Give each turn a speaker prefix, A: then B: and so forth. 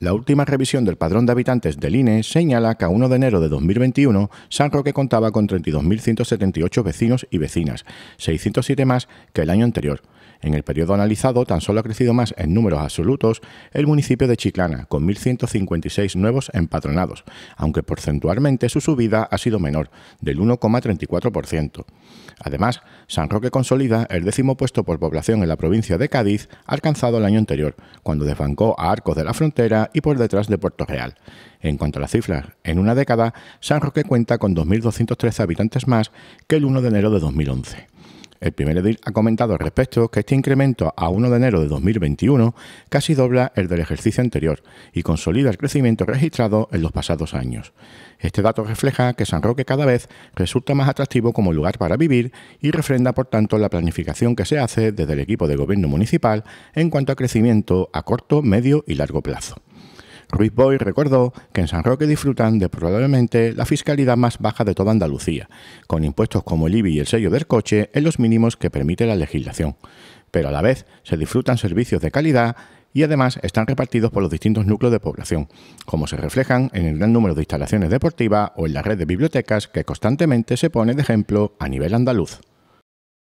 A: La última revisión del padrón de habitantes del INE señala que a 1 de enero de 2021 San Roque contaba con 32.178 vecinos y vecinas, 607 más que el año anterior. En el periodo analizado tan solo ha crecido más en números absolutos el municipio de Chiclana, con 1.156 nuevos empadronados, aunque porcentualmente su subida ha sido menor, del 1,34%. Además, San Roque consolida el décimo puesto por población en la provincia de Cádiz, alcanzado el año anterior, cuando desbancó a Arcos de la Frontera y por detrás de Puerto Real. En cuanto a las cifras, en una década, San Roque cuenta con 2.213 habitantes más que el 1 de enero de 2011. El primer edil ha comentado al respecto que este incremento a 1 de enero de 2021 casi dobla el del ejercicio anterior y consolida el crecimiento registrado en los pasados años. Este dato refleja que San Roque cada vez resulta más atractivo como lugar para vivir y refrenda por tanto la planificación que se hace desde el equipo de gobierno municipal en cuanto a crecimiento a corto, medio y largo plazo. Ruiz Boy recordó que en San Roque disfrutan de probablemente la fiscalidad más baja de toda Andalucía, con impuestos como el IBI y el sello del coche en los mínimos que permite la legislación. Pero a la vez se disfrutan servicios de calidad y además están repartidos por los distintos núcleos de población, como se reflejan en el gran número de instalaciones deportivas o en la red de bibliotecas que constantemente se pone de ejemplo a nivel andaluz.